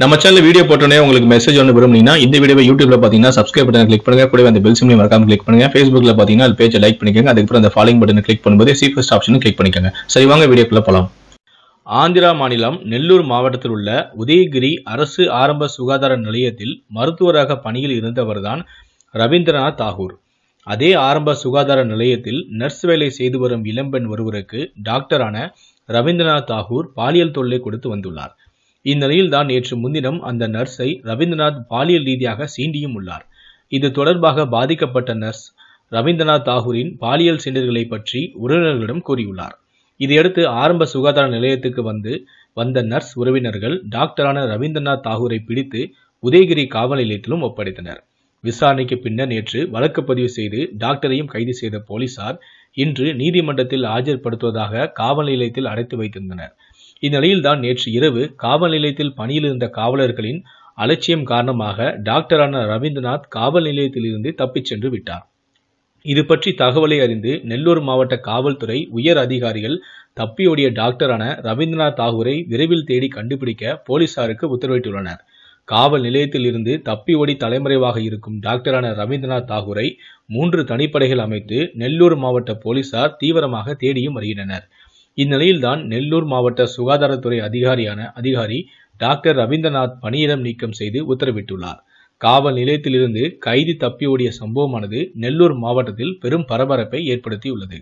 நம்ம channel video போட்டோன்னே உங்களுக்கு மெசேஜ் ஒன்று விரும்புனீங்கன்னா இந்த வீடியோ யூடியூப்ல பார்த்தீங்கன்னா சப்ஸ்கிரைப் பட்டன் கிளிக் பண்ணுங்க கூட அந்த பெல் சிம்லையும் மறக்காம கிளிக் பண்ணுங்க ஃபேஸ்புக்ல பார்த்தீங்கன்னா அது பேஜை லைக் பண்ணிக்கோங்க அதுக்கப்புறம் அந்த ஃபாலோயிங் பட்டன் கிளிக் பண்ணும்போது சி ஃபர்ஸ்ட் ஆப்ஷனும் கிளிக் பண்ணிக்கோங்க சரி வாங்க வீடியோக்குள்ள போகலாம் ஆந்திரா மாநிலம் நெல்லூர் மாவட்டத்தில் உள்ள உதயகிரி அரசு ஆரம்ப சுகாதார நிலையத்தில் மருத்துவராக பணியில் இருந்தவர்தான் ரவீந்திரநாத் தாகூர் அதே ஆரம்ப சுகாதார நிலையத்தில் நர்ஸ் வேலை செய்து வரும் இளம்பெண் ஒருவருக்கு டாக்டரான ரவீந்திரநாத் தாகூர் பாலியல் தொல்லை கொடுத்து வந்துள்ளார் இந்நிலையில் தான் நேற்று முன்தினம் அந்த நர்ஸை ரவீந்திரநாத் பாலியல் ரீதியாக சீண்டியும் உள்ளார் இது தொடர்பாக பாதிக்கப்பட்ட நர்ஸ் ரவீந்திரநாத் தாகூரின் பாலியல் சீண்டல்களை பற்றி உறவினர்களிடம் கூறியுள்ளார் இதையடுத்து ஆரம்ப சுகாதார நிலையத்துக்கு வந்து வந்த நர்ஸ் உறவினர்கள் டாக்டரான ரவீந்திரநாத் தாகூரை பிடித்து உதயகிரி காவல் நிலையத்திலும் ஒப்படைத்தனர் விசாரணைக்கு பின்னர் நேற்று வழக்கு பதிவு செய்து டாக்டரையும் கைது செய்த போலீசார் இன்று நீதிமன்றத்தில் ஆஜர்படுத்துவதாக காவல் நிலையத்தில் அடைத்து வைத்திருந்தனர் இந்நிலையில் தான் நேற்று இரவு காவல் நிலையத்தில் பணியில் இருந்த காவலர்களின் அலட்சியம் காரணமாக டாக்டரான ரவீந்திரநாத் காவல் நிலையத்திலிருந்து தப்பிச் சென்று விட்டார் இது பற்றி தகவலை அறிந்து நெல்லூர் மாவட்ட காவல்துறை உயர் அதிகாரிகள் தப்பியோடிய டாக்டரான ரவீந்திரநாத் தாகூரை விரைவில் தேடி கண்டுபிடிக்க போலீசாருக்கு உத்தரவிட்டுள்ளனர் காவல் நிலையத்தில் இருந்து தப்பி ஓடி தலைமறைவாக இருக்கும் டாக்டரான ரவீந்திரநாத் தாகூரை மூன்று தனிப்படைகள் அமைத்து நெல்லூர் மாவட்ட போலீசார் தீவிரமாக தேடியும் வருகின்றனர் இந்நிலையில்தான் நெல்லூர் மாவட்ட சுகாதாரத்துறை அதிகாரியான அதிகாரி டாக்டர் ரவீந்திரநாத் பணியிடம் நீக்கம் செய்து உத்தரவிட்டுள்ளார் காவல் நிலையத்திலிருந்து கைதி தப்பியோடிய சம்பவமானது நெல்லூர் மாவட்டத்தில் பெரும் பரபரப்பை ஏற்படுத்தியுள்ளது